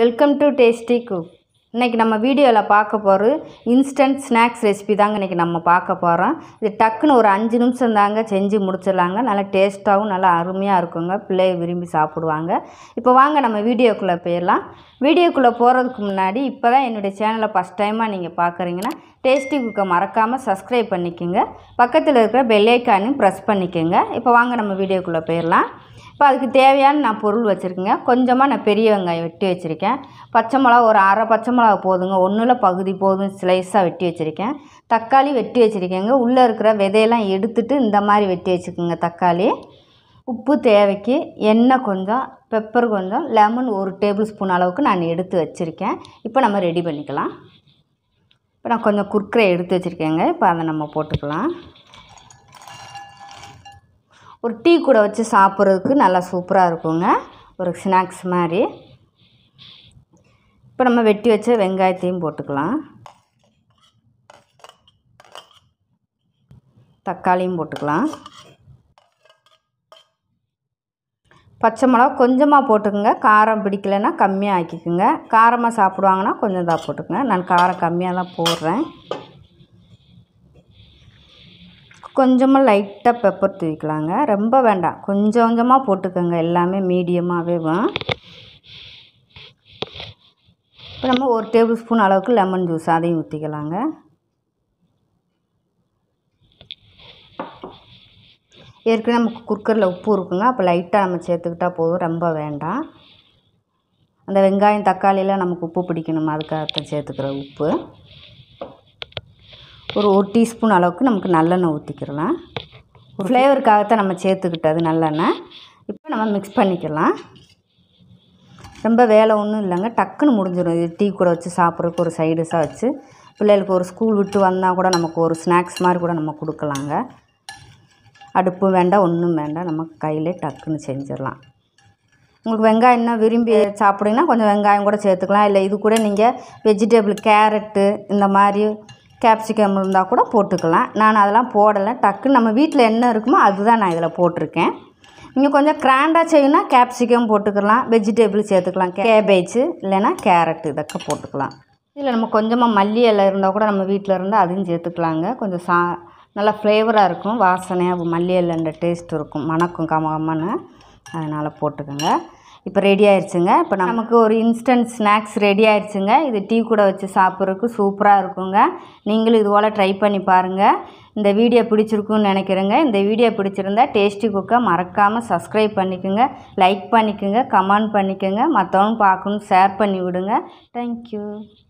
welcome to tasty cook இன்றைக்கி நம்ம வீடியோவில் பார்க்க போகிறது இன்ஸ்டன்ட் ஸ்நாக்ஸ் ரெசிபி தாங்க இன்றைக்கி நம்ம பார்க்க போகிறோம் இது டக்குன்னு ஒரு அஞ்சு நிமிஷம் தாங்க செஞ்சு முடிச்சிடலாங்க நல்லா டேஸ்ட்டாகவும் நல்லா அருமையாக இருக்குங்க பிள்ளைய விரும்பி சாப்பிடுவாங்க இப்போ வாங்க நம்ம வீடியோக்குள்ளே போயிடலாம் வீடியோக்குள்ளே போகிறதுக்கு முன்னாடி இப்போ தான் என்னுடைய சேனலை ஃபஸ்ட் டைமாக நீங்கள் பார்க்குறீங்கன்னா டேஸ்டி குக்கை மறக்காமல் சப்ஸ்கிரைப் பண்ணிக்கோங்க பக்கத்தில் இருக்கிற பெல்லைக்கானையும் ப்ரெஸ் பண்ணிக்கோங்க இப்போ வாங்க நம்ம வீடியோக்குள்ளே போயிடலாம் இப்போ அதுக்கு தேவையான நான் பொருள் வச்சுருக்கேங்க கொஞ்சமாக நான் பெரிய வெங்காயம் வெட்டி வச்சுருக்கேன் பச்சை மிளகா ஒரு அரை பச்சை மிளகா போதுங்க ஒன்றில் பகுதி போதும் ஸ்லைஸாக வெட்டி வச்சுருக்கேன் தக்காளி வெட்டி வச்சுருக்கேங்க உள்ளே இருக்கிற விதையெல்லாம் எடுத்துகிட்டு இந்த மாதிரி வெட்டி வச்சுக்கோங்க தக்காளி உப்பு தேவைக்கு எண்ணெய் கொஞ்சம் பெப்பர் கொஞ்சம் லெமன் ஒரு டேபிள் ஸ்பூன் அளவுக்கு நான் எடுத்து வச்சுருக்கேன் இப்போ நம்ம ரெடி பண்ணிக்கலாம் இப்போ நான் கொஞ்சம் குர்க்கரை எடுத்து வச்சுருக்கேங்க இப்போ அதை நம்ம போட்டுக்கலாம் ஒரு டீ கூட வச்சு சாப்பிட்றதுக்கு நல்லா சூப்பராக இருக்குங்க ஒரு ஸ்நாக்ஸ் மாதிரி இப்போ நம்ம வெட்டி வச்ச வெங்காயத்தையும் போட்டுக்கலாம் தக்காளியும் போட்டுக்கலாம் பச்சை மிளகா கொஞ்சமாக போட்டுக்கோங்க காரம் பிடிக்கலைன்னா கம்மியாக ஆக்கிக்குங்க காரமாக சாப்பிடுவாங்கன்னா கொஞ்சம் தான் போட்டுக்கோங்க நான் காரம் கம்மியாக தான் போடுறேன் கொஞ்சமாக லைட்டாக பெப்பர் தூவிக்கலாங்க ரொம்ப வேண்டாம் கொஞ்சம் கொஞ்சமாக போட்டுக்கோங்க எல்லாமே மீடியமாகவே இப்போ நம்ம ஒரு டேபிள் ஸ்பூன் அளவுக்கு லெமன் ஜூஸ் அதையும் ஊற்றிக்கலாங்க ஏற்கனவே நமக்கு குக்கரில் உப்பு இருக்குங்க அப்போ லைட்டாக நம்ம சேர்த்துக்கிட்டால் போதும் ரொம்ப வேண்டாம் அந்த வெங்காயம் தக்காளியெலாம் நமக்கு உப்பு பிடிக்கணும் அதுக்காக சேர்த்துக்கிற உப்பு ஒரு ஒரு டீஸ்பூன் அளவுக்கு நமக்கு நல்லெண்ணெய் ஊற்றிக்கிடலாம் ஒரு ஃப்ளேவருக்காகத்தான் நம்ம சேர்த்துக்கிட்டது நல்லெண்ணெய் இப்போ நம்ம மிக்ஸ் பண்ணிக்கலாம் ரொம்ப வேலை ஒன்றும் இல்லைங்க டக்குன்னு முடிஞ்சிடும் இது டீ கூட வச்சு சாப்பிட்றதுக்கு ஒரு சைடுஸாக வச்சு பிள்ளைகளுக்கு ஒரு ஸ்கூல் விட்டு வந்தால் கூட நமக்கு ஒரு ஸ்நாக்ஸ் மாதிரி கூட நம்ம கொடுக்கலாங்க அடுப்பு வேண்டாம் ஒன்றும் வேண்டாம் நம்ம கையிலே டக்குன்னு செஞ்சிடலாம் உங்களுக்கு வெங்காயம் என்ன விரும்பி சாப்பிடுங்கன்னா கொஞ்சம் வெங்காயம் கூட சேர்த்துக்கலாம் இல்லை இது கூட நீங்கள் வெஜிடபிள் கேரட்டு இந்த மாதிரி கேப்சிகம் இருந்தால் கூட போட்டுக்கலாம் நான் அதெல்லாம் போடலை டக்குன்னு நம்ம வீட்டில் என்ன இருக்குமோ அதுதான் நான் இதில் போட்டிருக்கேன் நீங்கள் கொஞ்சம் கிராண்டாக செய்யணும்னா கேப்சிகம் போட்டுக்கலாம் வெஜிடபிள் சேர்த்துக்கலாம் கேபேஜ் இல்லைன்னா கேரட் இதக்க போட்டுக்கலாம் இதில் நம்ம கொஞ்சமாக மல்லி இலை இருந்தால் கூட நம்ம வீட்டில் இருந்தால் அதையும் சேர்த்துக்கலாங்க கொஞ்சம் சா நல்லா ஃப்ளேவராக இருக்கும் வாசனையாக மல்லி இலைன்ற டேஸ்ட் இருக்கும் மணக்கும் கமகமன்னு அதனால் போட்டுக்கோங்க இப்போ ரெடி ஆயிடுச்சுங்க இப்போ நமக்கு ஒரு இன்ஸ்டன்ட் ஸ்நாக்ஸ் ரெடி ஆயிடுச்சுங்க இது டீ கூட வச்சு சாப்பிட்றதுக்கு சூப்பராக இருக்குங்க நீங்களும் இது போல் ட்ரை பண்ணி பாருங்கள் இந்த வீடியோ பிடிச்சிருக்குன்னு நினைக்கிறேங்க இந்த வீடியோ பிடிச்சிருந்தா டேஸ்டி குக்கை மறக்காமல் சப்ஸ்கிரைப் பண்ணிக்கோங்க லைக் பண்ணிக்கோங்க கமெண்ட் பண்ணிக்கோங்க மற்றவங்க பார்க்கணும் ஷேர் பண்ணி விடுங்க தேங்க்யூ